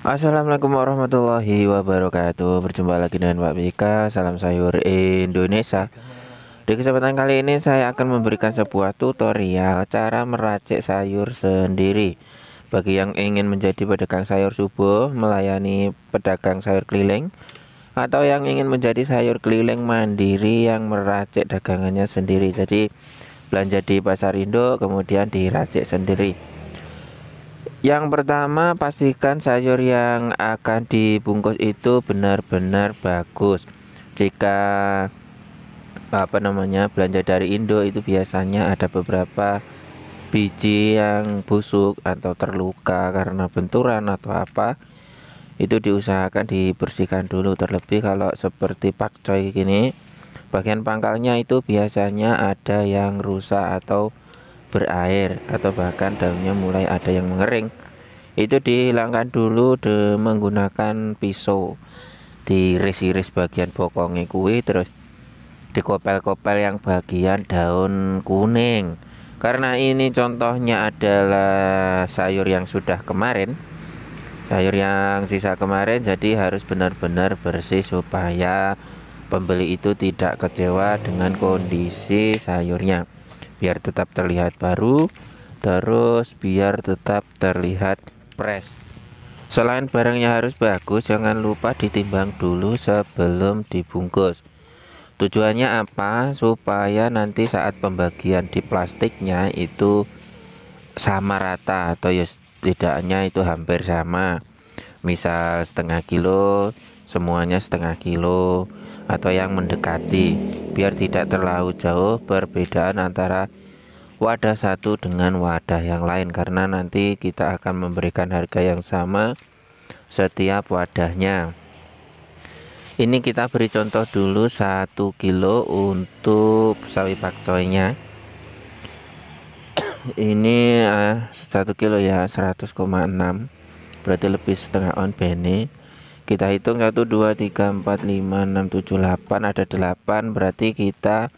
Assalamualaikum warahmatullahi wabarakatuh Berjumpa lagi dengan Pak Bika Salam sayur Indonesia Di kesempatan kali ini saya akan memberikan sebuah tutorial Cara meracik sayur sendiri Bagi yang ingin menjadi pedagang sayur subuh Melayani pedagang sayur keliling Atau yang ingin menjadi sayur keliling mandiri Yang meracik dagangannya sendiri Jadi belanja di pasar induk kemudian diracik sendiri yang pertama, pastikan sayur yang akan dibungkus itu benar-benar bagus. Jika apa namanya belanja dari Indo itu biasanya ada beberapa biji yang busuk atau terluka karena benturan atau apa itu diusahakan dibersihkan dulu terlebih kalau seperti pak coy gini bagian pangkalnya itu biasanya ada yang rusak atau berair atau bahkan daunnya mulai ada yang mengering itu dihilangkan dulu de menggunakan pisau diiris-iris bagian bokongnya kue terus dikopel-kopel yang bagian daun kuning karena ini contohnya adalah sayur yang sudah kemarin sayur yang sisa kemarin jadi harus benar-benar bersih supaya pembeli itu tidak kecewa dengan kondisi sayurnya biar tetap terlihat baru terus biar tetap terlihat selain barangnya harus bagus jangan lupa ditimbang dulu sebelum dibungkus tujuannya apa supaya nanti saat pembagian di plastiknya itu sama rata atau ya setidaknya itu hampir sama misal setengah kilo semuanya setengah kilo atau yang mendekati biar tidak terlalu jauh perbedaan antara wadah satu dengan wadah yang lain karena nanti kita akan memberikan harga yang sama setiap wadahnya ini kita beri contoh dulu 1 kilo untuk sawi pakcoynya ini eh, satu 1 kilo ya 100,6 berarti lebih setengah on bene kita hitung 1 2 3 4 5 6 7 8 ada 8 berarti kita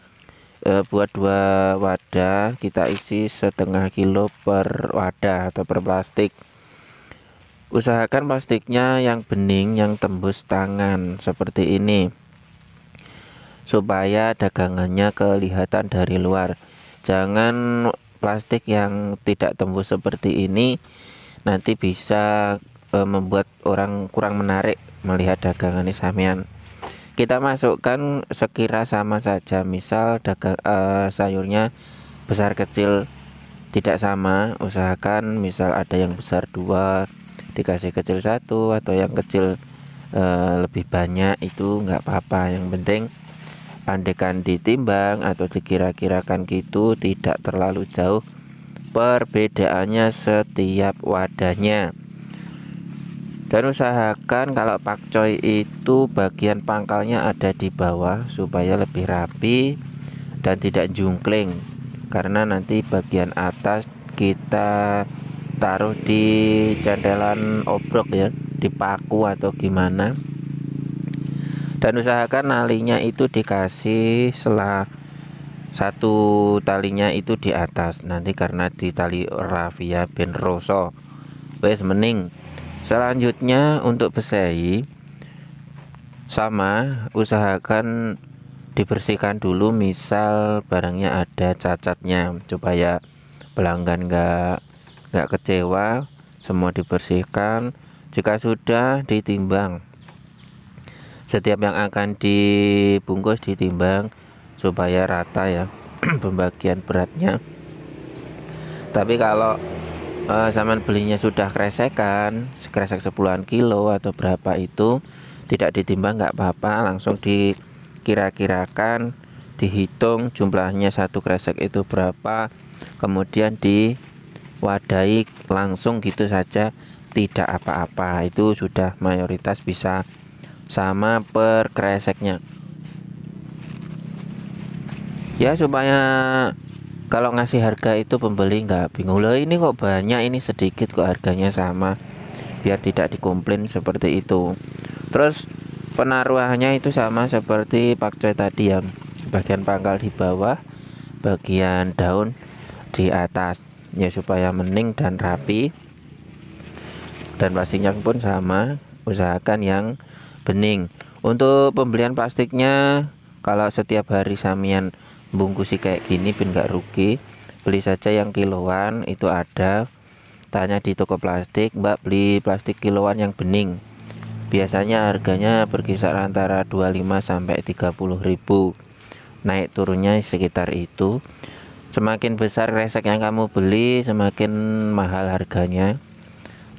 Eh, buat dua wadah kita isi setengah kilo per wadah atau per plastik usahakan plastiknya yang bening yang tembus tangan seperti ini supaya dagangannya kelihatan dari luar jangan plastik yang tidak tembus seperti ini nanti bisa eh, membuat orang kurang menarik melihat dagangan samian kita masukkan sekira sama saja misal dagang uh, sayurnya besar kecil tidak sama usahakan misal ada yang besar dua dikasih kecil satu atau yang kecil uh, lebih banyak itu enggak apa-apa yang penting andekan ditimbang atau dikira-kirakan gitu tidak terlalu jauh perbedaannya setiap wadahnya dan usahakan kalau pakcoy itu bagian pangkalnya ada di bawah supaya lebih rapi dan tidak jungkling karena nanti bagian atas kita taruh di candelan obrok ya di paku atau gimana dan usahakan nalinya itu dikasih selah satu talinya itu di atas nanti karena di tali rafia ben roso wes mening selanjutnya untuk besi sama usahakan dibersihkan dulu misal barangnya ada cacatnya supaya pelanggan nggak nggak kecewa semua dibersihkan jika sudah ditimbang setiap yang akan dibungkus ditimbang supaya rata ya pembagian beratnya tapi kalau uh, zaman belinya sudah kresekan kresek 10-an kilo atau berapa itu tidak ditimbang nggak apa-apa langsung dikira-kirakan dihitung jumlahnya satu kresek itu berapa kemudian diwadai langsung gitu saja tidak apa-apa itu sudah mayoritas bisa sama per kreseknya ya supaya kalau ngasih harga itu pembeli nggak bingung loh ini kok banyak ini sedikit kok harganya sama biar tidak dikomplain seperti itu terus penaruhannya itu sama seperti pakcoy tadi yang bagian pangkal di bawah bagian daun di atas ya supaya mening dan rapi dan plastiknya pun sama usahakan yang bening untuk pembelian plastiknya kalau setiap hari samian bungkusi kayak gini biar nggak rugi beli saja yang kiloan itu ada tanya di toko plastik mbak beli plastik kiloan yang bening biasanya harganya berkisar antara 25 sampai 30 ribu naik turunnya sekitar itu semakin besar kresek yang kamu beli semakin mahal harganya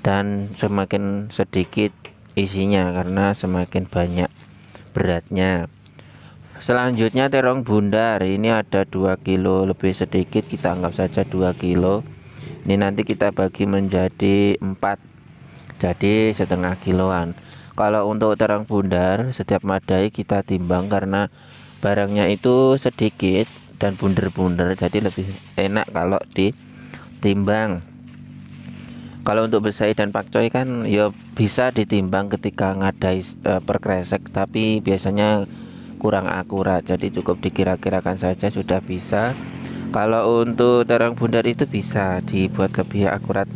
dan semakin sedikit isinya karena semakin banyak beratnya selanjutnya terong bundar ini ada 2 kilo lebih sedikit kita anggap saja 2 kilo ini nanti kita bagi menjadi 4 jadi setengah kiloan kalau untuk terong bundar setiap madai kita timbang karena barangnya itu sedikit dan bundar-bundar jadi lebih enak kalau ditimbang kalau untuk besai dan pakcoy kan ya bisa ditimbang ketika ngadai e, perkresek tapi biasanya kurang akurat jadi cukup dikira-kirakan saja sudah bisa kalau untuk terang bundar itu bisa dibuat lebih akurat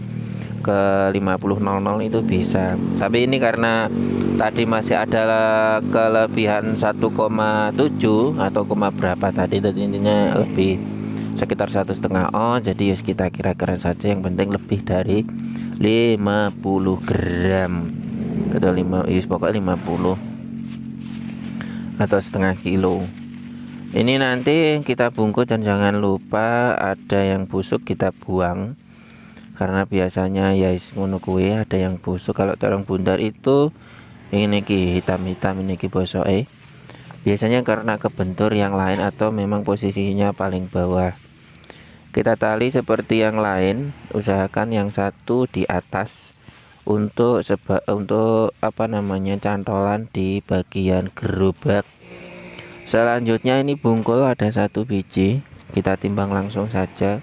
ke 50.00 itu bisa tapi ini karena tadi masih ada kelebihan 1,7 atau koma berapa tadi dan intinya lebih sekitar satu setengah oh, on jadi yus ya kita kira-kira saja yang penting lebih dari 50 gram atau 5 yus pokoknya 50 atau setengah kilo ini nanti kita bungkus dan jangan lupa ada yang busuk kita buang karena biasanya ya ngono kue ada yang busuk kalau terong bundar itu ini ki hitam-hitam ini ki bosok eh biasanya karena kebentur yang lain atau memang posisinya paling bawah kita tali seperti yang lain usahakan yang satu di atas untuk seba untuk apa namanya cantolan di bagian gerobak selanjutnya ini bungkul ada satu biji kita timbang langsung saja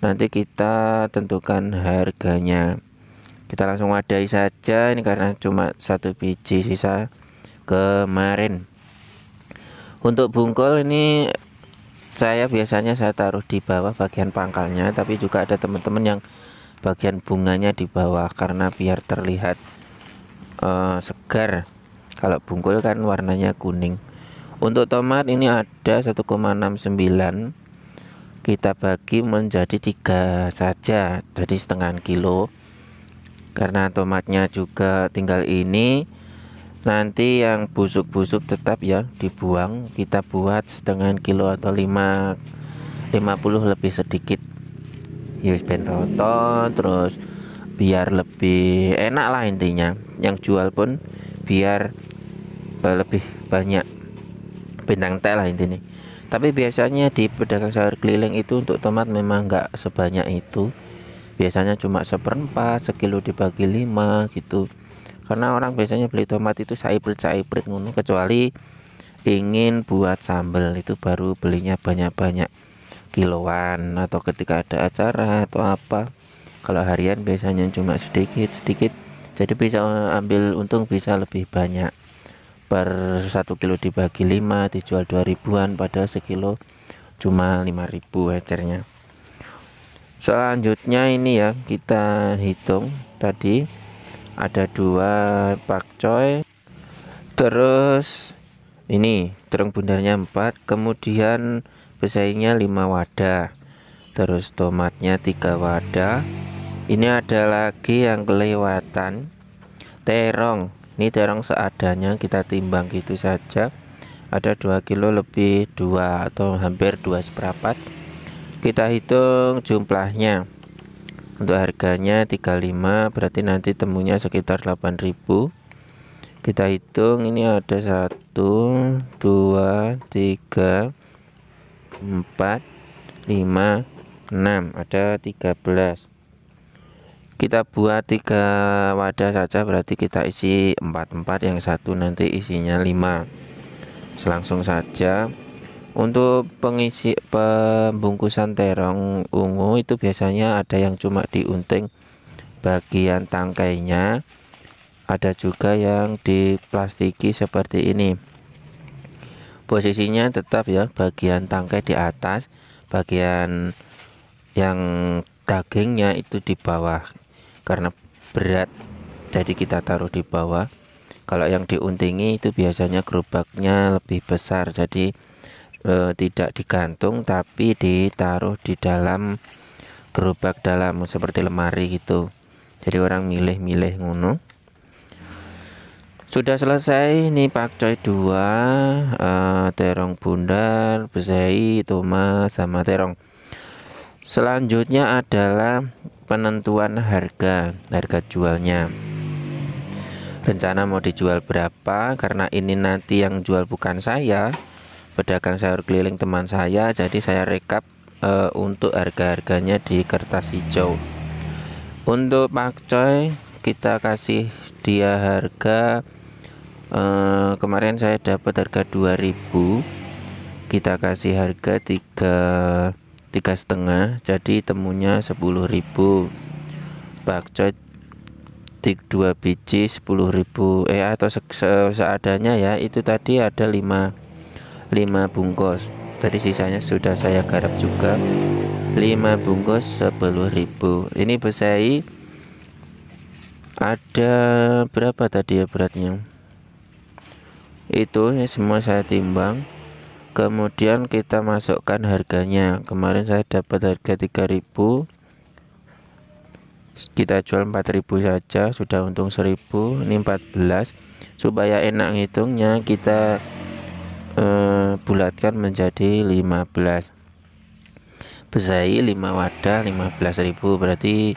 nanti kita tentukan harganya kita langsung wadai saja ini karena cuma satu biji sisa kemarin untuk bungkul ini saya biasanya saya taruh di bawah bagian pangkalnya tapi juga ada teman-teman yang bagian bunganya di bawah karena biar terlihat uh, segar kalau bungkul kan warnanya kuning untuk tomat ini ada 1,69 kita bagi menjadi tiga saja jadi setengah kilo karena tomatnya juga tinggal ini nanti yang busuk-busuk tetap ya dibuang kita buat setengah kilo atau lima puluh lebih sedikit yus ya, ben roto terus biar lebih enak lah intinya yang jual pun biar eh, lebih banyak bintang teh lah intinya tapi biasanya di pedagang sayur keliling itu untuk tomat memang enggak sebanyak itu biasanya cuma seperempat sekilo dibagi lima gitu karena orang biasanya beli tomat itu saiprit saiprit ngunuh kecuali ingin buat sambal itu baru belinya banyak-banyak kiloan atau ketika ada acara atau apa kalau harian biasanya cuma sedikit sedikit jadi bisa eh, ambil untung bisa lebih banyak per satu kilo dibagi lima dijual dua ribuan pada sekilo cuma lima ribu ecernya selanjutnya ini ya kita hitung tadi ada dua pakcoy terus ini terung bundarnya empat kemudian pesaingnya 5 wadah terus tomatnya 3 wadah ini ada lagi yang kelewatan terong ini terong seadanya kita timbang gitu saja ada 2 kilo lebih 2 atau hampir 2 seperempat kita hitung jumlahnya untuk harganya 35 berarti nanti temunya sekitar 8000 kita hitung ini ada 1 2 3 4 4 5 6 ada 13 kita buat tiga wadah saja berarti kita isi 44 yang satu nanti isinya 5 Selangsung saja untuk pengisi pembungkusan terong ungu itu biasanya ada yang cuma diunting bagian tangkainya ada juga yang diplastiki seperti ini posisinya tetap ya bagian tangkai di atas bagian yang dagingnya itu di bawah karena berat jadi kita taruh di bawah kalau yang diuntingi itu biasanya gerobaknya lebih besar jadi e, tidak digantung tapi ditaruh di dalam gerobak dalam seperti lemari gitu jadi orang milih-milih ngono sudah selesai ini pakcoy 2 uh, eh, terong bundar besai tomat sama terong selanjutnya adalah penentuan harga harga jualnya rencana mau dijual berapa karena ini nanti yang jual bukan saya pedagang sayur keliling teman saya jadi saya rekap uh, untuk harga-harganya di kertas hijau untuk pakcoy kita kasih dia harga eh, kemarin saya dapat harga 2000 kita kasih harga 3 tiga setengah jadi temunya 10.000 bakcoy tik 2 biji 10.000 eh atau se se seadanya ya itu tadi ada 5 5 bungkus tadi sisanya sudah saya garap juga 5 bungkus 10.000 ini besai ada berapa tadi ya beratnya itu semua saya timbang kemudian kita masukkan harganya kemarin saya dapat harga 3000 kita jual 4000 saja sudah untung 1000 ini 14 supaya enak ngitungnya kita eh, bulatkan menjadi 15 besai 5 wadah 15.000 berarti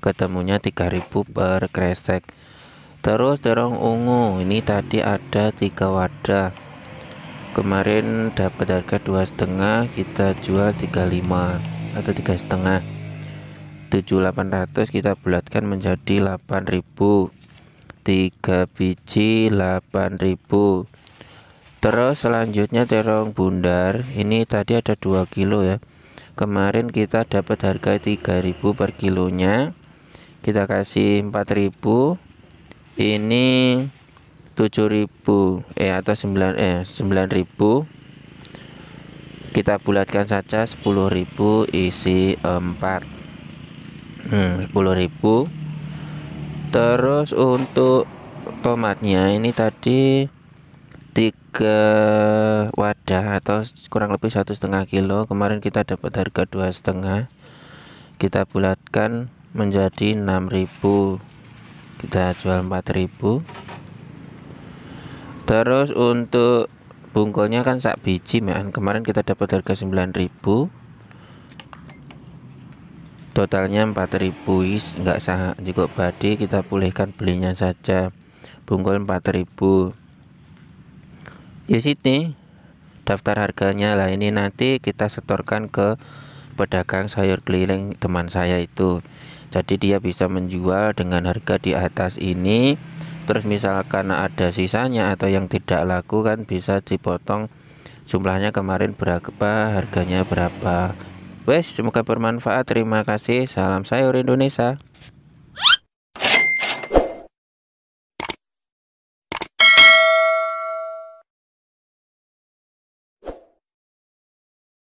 ketemunya 3000 per kresek terus terong ungu ini tadi ada tiga wadah kemarin dapat harga dua setengah kita jual tiga lima atau tiga setengah Tujuh ratus kita bulatkan menjadi ribu tiga biji ribu. terus selanjutnya terong bundar ini tadi ada dua kilo ya kemarin kita dapat harga tiga ribu per kilonya kita kasih empat ribu ini 7000 eh atau 9 eh 9000 kita bulatkan saja 10.000 isi 4 hmm, 10.000 terus untuk tomatnya ini tadi tiga wadah atau kurang lebih satu setengah kilo kemarin kita dapat harga dua setengah kita bulatkan menjadi 6000 kita jual 4000 terus untuk bungkolnya kan sak biji man. kemarin kita dapat harga 9000 totalnya 4000 is enggak sah juga badi kita pulihkan belinya saja bungkul 4000 ya sini daftar harganya lah ini nanti kita setorkan ke pedagang sayur keliling teman saya itu jadi dia bisa menjual dengan harga di atas ini terus misalkan ada sisanya atau yang tidak laku kan bisa dipotong jumlahnya kemarin berapa harganya berapa wes semoga bermanfaat terima kasih salam sayur Indonesia